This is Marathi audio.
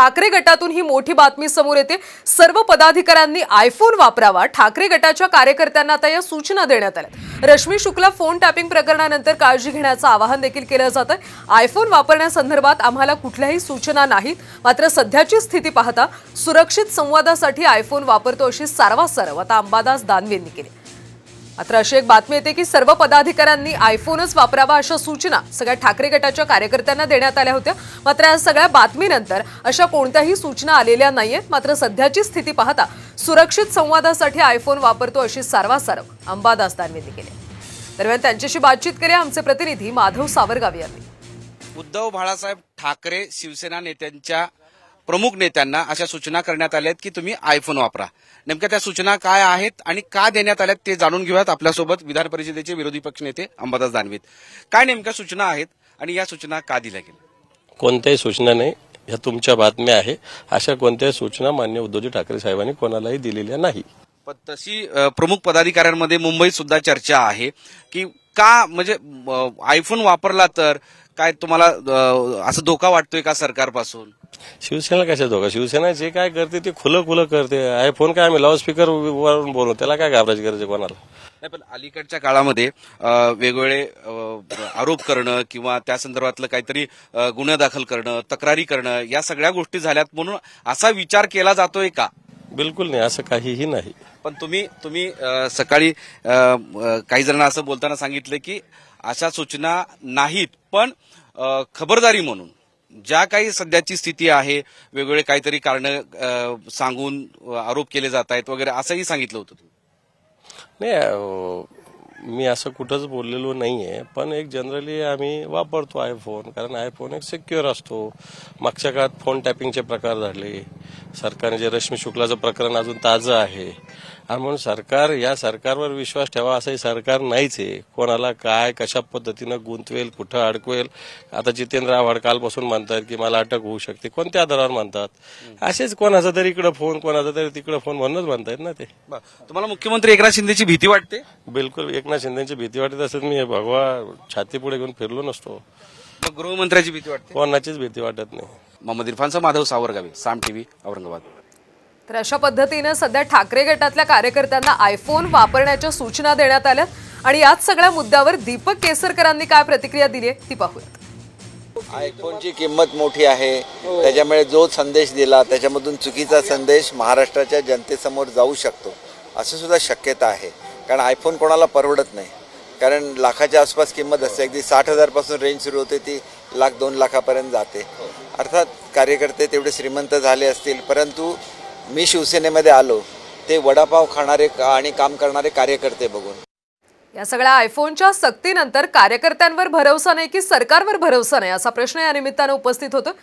ठाकरे गटातून ही मोठी बातमी समोर येते सर्व पदाधिकाऱ्यांनी आयफोन वापरावा ठाकरे गटाच्या कार्यकर्त्यांना आता या सूचना देण्यात आल्या रश्मी शुक्ला फोन टॅपिंग प्रकरणानंतर काळजी घेण्याचं आवाहन देखील केलं आहे आयफोन वापरण्यासंदर्भात आम्हाला कुठल्याही सूचना नाहीत मात्र सध्याची स्थिती पाहता सुरक्षित संवादासाठी आयफोन वापरतो अशी सारवासारव आता अंबादास दानवेंनी केली मात्र अशी एक बातमी येते की सर्व पदाधिकाऱ्यांनी आयफोनच वापरावा अशा सूचना सगळ्या ठाकरे गटाच्या कार्यकर्त्यांना देण्यात आल्या होत्या मात्र या सगळ्या बातमीनंतर अशा कोणत्याही सूचना आलेल्या नाहीयेत मात्र सध्याची स्थिती पाहता सुरक्षित संवादासाठी आयफोन वापरतो अशी सारवासारव अंबादास दानवेंनी केली दरम्यान त्यांच्याशी बातचीत केली आमचे प्रतिनिधी माधव सावरगावी यांनी उद्धव बाळासाहेब ठाकरे शिवसेना नेत्यांच्या प्रमुख नेत्यांना अशा सूचना करण्यात आल्या आहेत की तुम्ही आयफोन वापरा नेमक्या त्या सूचना काय आहेत आणि का देण्यात आल्यात ते जाणून घेऊयात आपल्यासोबत विधान परिषदेचे विरोधी पक्ष नेते अंबादास दानवीत काय नेमक्या सूचना आहेत आणि या सूचना का दिल्या गेल्या कोणत्याही सूचना नाही ह्या तुमच्या बातम्या आहे अशा कोणत्याही सूचना मान्य उद्धवजी ठाकरे साहेबांनी कोणालाही दिलेल्या नाही पण तशी प्रमुख पदाधिकाऱ्यांमध्ये मुंबईत सुद्धा चर्चा आहे की का म्हणजे आयफोन वापरला तर काय तुम्हाला असं धोका वाटतोय का सरकारपासून शिवसेना कशा धोका शिवसेना जे काय करते ते खुलं खुलं करते फोन काय आम्ही लाऊडस्पीकर वरून बोलू त्याला काय घाबरायची गरज कोणाला नाही पण अलीकडच्या काळामध्ये वेगवेगळे आरोप करणं किंवा त्या संदर्भातलं काहीतरी गुन्हा गुन्हे दाखल करणं तक्रारी करणं या सगळ्या गोष्टी झाल्यात म्हणून असा विचार केला जातोय का बिलकुल नाही असं काहीही नाही पण तुम्ही तुम्ही सकाळी काही जणांना असं बोलताना सांगितलं की अशा सूचना नाहीत पण खबरदारी म्हणून ज्या काही सध्याची स्थिती आहे वेगवेगळे काहीतरी कारण सांगून आरोप केले जात आहेत वगैरे असंही सांगितलं होतं नाही मी असं कुठंच बोललेलो नाही आहे पण एक जनरली आम्ही वापरतो आयफोन कारण आयफोन एक सिक्युअर असतो मागच्या काळात फोन टॅपिंगचे प्रकार झाले सरकारने जे रश्मी शुक्लाचं प्रकरण अजून ताजं आहे आणि म्हणून सरकार या सरकारवर विश्वास ठेवा असंही सरकार नाहीच आहे कोणाला काय कशा पद्धतीनं गुंतवेल कुठं अडकवेल आता जितेंद्र आव्हाड कालपासून म्हणतात की मला अटक होऊ शकते कोणत्या आधारावर म्हणतात असेच कोणाचा तरी इकडं फोन कोणाचा तरी तिकडं फोन म्हणूनच म्हणतायत ना ते तुम्हाला मुख्यमंत्री एकनाथ शिंदेची भीती वाटते बिलकुल एकनाथ शिंदेची भीती वाटते तसंच मी भगवा छाती पुढे घेऊन फिरलो नसतो गृहमंत्र्याची भीती वाटते कोणाचीच भीती वाटत नाही मोहम्मद माधव सावरगावे साम टी व्ही औरंगाबाद तर अशा पद्धतीनं सध्या ठाकरे गटातल्या कार्यकर्त्यांना आयफोन वापरण्याच्या सूचना देण्यात आल्या आणि याच सगळ्या मुद्द्यावर दीपक केसरकरांनी काय प्रतिक्रिया दिली आहे ती पाहूयात आयफोनची किंमत मोठी आहे त्याच्यामुळे जो संदेश दिला त्याच्यामधून चुकीचा संदेश महाराष्ट्राच्या जनतेसमोर जाऊ शकतो असं सुद्धा शक्यता आहे कारण आयफोन कोणाला परवडत नाही कारण लाखाच्या आसपास किंमत असते अगदी साठ हजारपासून रेंज सुरू होते ती लाख दोन लाखापर्यंत जाते अर्थात कार्यकर्ते तेवढे श्रीमंत झाले असतील परंतु मी शिवसेनेमध्ये आलो ते वडापाव खाणारे आणि काम करणारे कार्यकर्ते बघून या सगळ्या आयफोनच्या सक्तीनंतर कार्यकर्त्यांवर भरोसा नाही की सरकारवर भरवसा नाही असा प्रश्न या निमित्तानं उपस्थित होतो